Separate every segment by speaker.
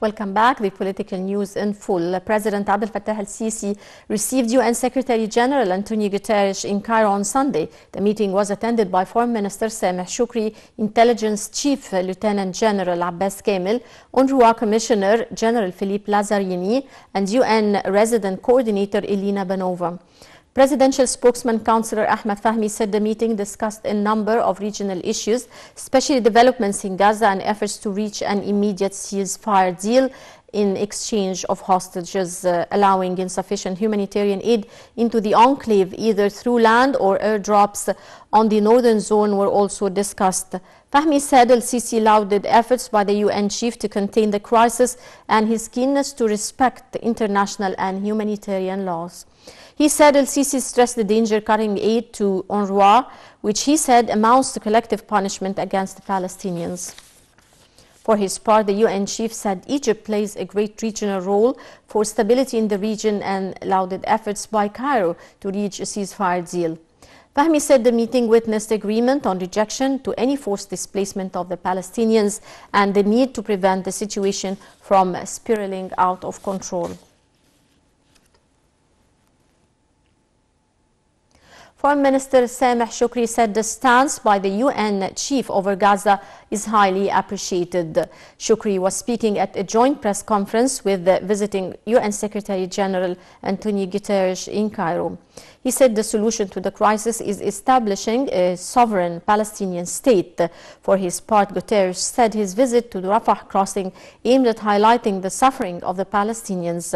Speaker 1: Welcome back. The political news in full. President Abdel Fattah al-Sisi received UN Secretary General Antonio Guterres in Cairo on Sunday. The meeting was attended by Foreign Minister Sameh Shoukry, Intelligence Chief Lieutenant General Abbas Kamel, UNRWA Commissioner General Philippe Lazzarini, and UN Resident Coordinator Elina Benova. Presidential spokesman Councillor Ahmed Fahmi said the meeting discussed a number of regional issues, especially developments in Gaza and efforts to reach an immediate ceasefire deal in exchange of hostages uh, allowing insufficient humanitarian aid into the enclave either through land or airdrops on the northern zone were also discussed. Fahmi said El sisi lauded efforts by the UN chief to contain the crisis and his keenness to respect international and humanitarian laws. He said El sisi stressed the danger cutting aid to UNRWA, which he said amounts to collective punishment against the Palestinians. For his part, the UN chief said Egypt plays a great regional role for stability in the region and lauded efforts by Cairo to reach a ceasefire deal. Fahmi said the meeting witnessed agreement on rejection to any forced displacement of the Palestinians and the need to prevent the situation from spiraling out of control. Foreign Minister Sameh Shukri said the stance by the UN chief over Gaza is highly appreciated. Shukri was speaking at a joint press conference with the visiting UN Secretary General Antonio Guterres in Cairo. He said the solution to the crisis is establishing a sovereign Palestinian state. For his part, Guterres said his visit to the Rafah crossing aimed at highlighting the suffering of the Palestinians.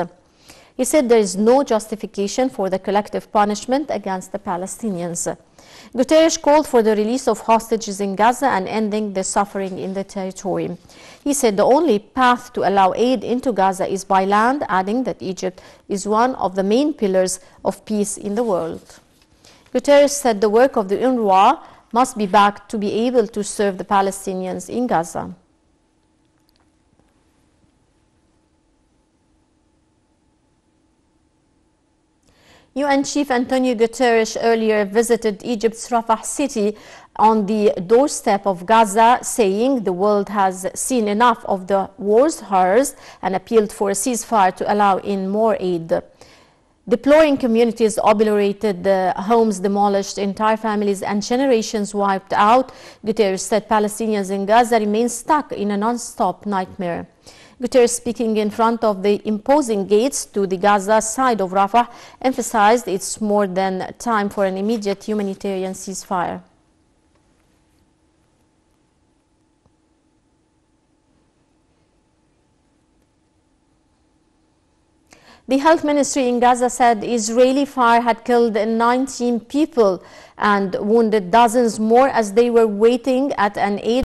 Speaker 1: He said there is no justification for the collective punishment against the Palestinians. Guterres called for the release of hostages in Gaza and ending the suffering in the territory. He said the only path to allow aid into Gaza is by land, adding that Egypt is one of the main pillars of peace in the world. Guterres said the work of the UNRWA must be backed to be able to serve the Palestinians in Gaza. UN Chief Antonio Guterres earlier visited Egypt's Rafah city on the doorstep of Gaza, saying the world has seen enough of the war's horrors and appealed for a ceasefire to allow in more aid. Deploying communities obliterated, the homes demolished, entire families and generations wiped out. Guterres said Palestinians in Gaza remain stuck in a non-stop nightmare. Guterres speaking in front of the imposing gates to the Gaza side of Rafah emphasized it's more than time for an immediate humanitarian ceasefire. The health ministry in Gaza said Israeli fire had killed 19 people and wounded dozens more as they were waiting at an aid